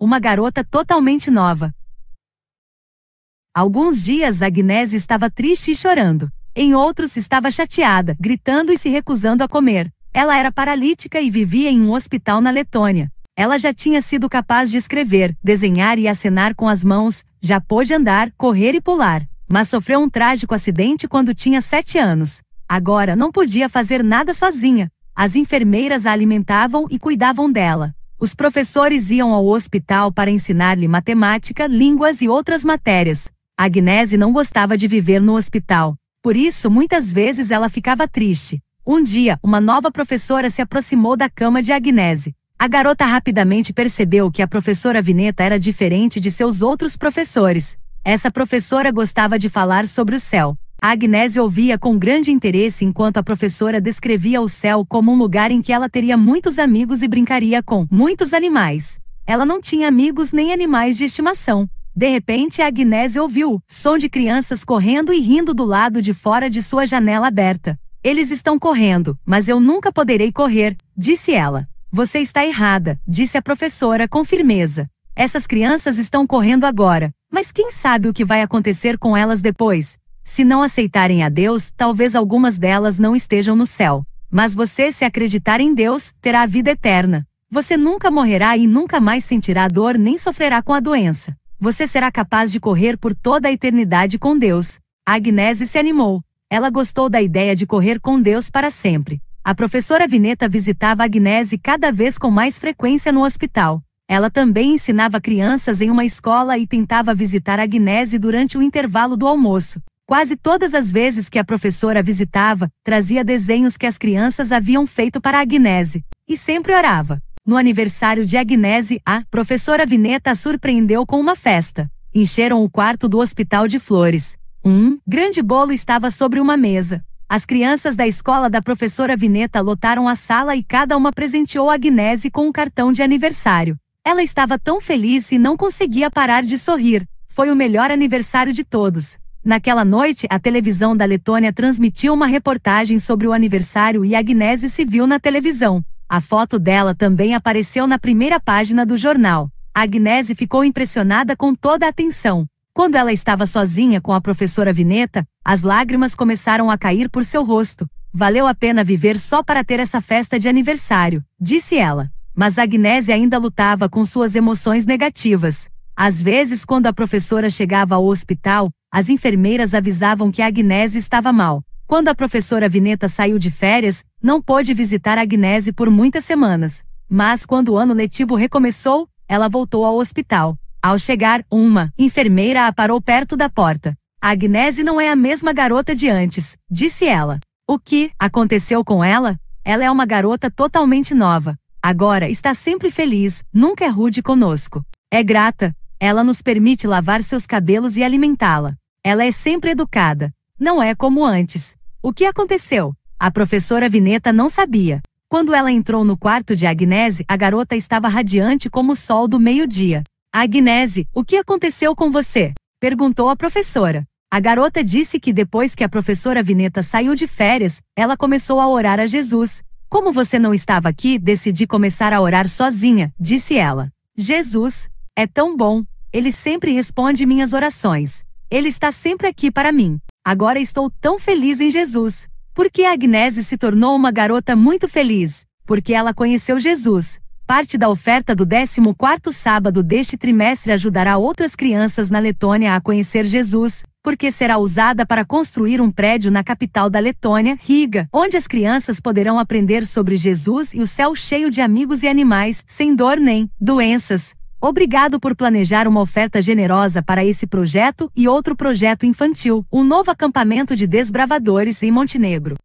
uma garota totalmente nova. Alguns dias Agnese estava triste e chorando. Em outros estava chateada, gritando e se recusando a comer. Ela era paralítica e vivia em um hospital na Letônia. Ela já tinha sido capaz de escrever, desenhar e acenar com as mãos, já pôde andar, correr e pular. Mas sofreu um trágico acidente quando tinha sete anos. Agora não podia fazer nada sozinha. As enfermeiras a alimentavam e cuidavam dela os professores iam ao hospital para ensinar-lhe matemática, línguas e outras matérias. Agnese não gostava de viver no hospital, por isso muitas vezes ela ficava triste. Um dia, uma nova professora se aproximou da cama de Agnese. A garota rapidamente percebeu que a professora Vineta era diferente de seus outros professores. Essa professora gostava de falar sobre o céu. A Agnese ouvia com grande interesse enquanto a professora descrevia o céu como um lugar em que ela teria muitos amigos e brincaria com muitos animais. Ela não tinha amigos nem animais de estimação. De repente, a Agnese ouviu som de crianças correndo e rindo do lado de fora de sua janela aberta. Eles estão correndo, mas eu nunca poderei correr, disse ela. Você está errada, disse a professora com firmeza. Essas crianças estão correndo agora, mas quem sabe o que vai acontecer com elas depois? Se não aceitarem a Deus, talvez algumas delas não estejam no céu. Mas você, se acreditar em Deus, terá a vida eterna. Você nunca morrerá e nunca mais sentirá dor nem sofrerá com a doença. Você será capaz de correr por toda a eternidade com Deus. A Agnese se animou. Ela gostou da ideia de correr com Deus para sempre. A professora Vineta visitava Agnese cada vez com mais frequência no hospital. Ela também ensinava crianças em uma escola e tentava visitar Agnese durante o intervalo do almoço. Quase todas as vezes que a professora visitava, trazia desenhos que as crianças haviam feito para Agnese. E sempre orava. No aniversário de Agnese, a professora Vineta a surpreendeu com uma festa. Encheram o quarto do hospital de flores. Um grande bolo estava sobre uma mesa. As crianças da escola da professora Vineta lotaram a sala e cada uma presenteou Agnese com um cartão de aniversário. Ela estava tão feliz e não conseguia parar de sorrir. Foi o melhor aniversário de todos. Naquela noite, a televisão da Letônia transmitiu uma reportagem sobre o aniversário e Agnese se viu na televisão. A foto dela também apareceu na primeira página do jornal. Agnese ficou impressionada com toda a atenção. Quando ela estava sozinha com a professora Vineta, as lágrimas começaram a cair por seu rosto. Valeu a pena viver só para ter essa festa de aniversário, disse ela. Mas Agnese ainda lutava com suas emoções negativas. Às vezes, quando a professora chegava ao hospital, as enfermeiras avisavam que Agnese estava mal. Quando a professora Vineta saiu de férias, não pôde visitar Agnese por muitas semanas. Mas quando o ano letivo recomeçou, ela voltou ao hospital. Ao chegar, uma enfermeira a parou perto da porta. A Agnese não é a mesma garota de antes, disse ela. O que aconteceu com ela? Ela é uma garota totalmente nova. Agora está sempre feliz, nunca é rude conosco. É grata, ela nos permite lavar seus cabelos e alimentá-la. Ela é sempre educada. Não é como antes. O que aconteceu? A professora Vineta não sabia. Quando ela entrou no quarto de Agnese, a garota estava radiante como o sol do meio-dia. Agnese, o que aconteceu com você? Perguntou a professora. A garota disse que depois que a professora Vineta saiu de férias, ela começou a orar a Jesus. Como você não estava aqui, decidi começar a orar sozinha, disse ela. Jesus, é tão bom. Ele sempre responde minhas orações. Ele está sempre aqui para mim. Agora estou tão feliz em Jesus. Porque a Agnese se tornou uma garota muito feliz, porque ela conheceu Jesus. Parte da oferta do 14º sábado deste trimestre ajudará outras crianças na Letônia a conhecer Jesus, porque será usada para construir um prédio na capital da Letônia, Riga, onde as crianças poderão aprender sobre Jesus e o céu cheio de amigos e animais, sem dor nem doenças. Obrigado por planejar uma oferta generosa para esse projeto e outro projeto infantil, um novo acampamento de desbravadores em Montenegro.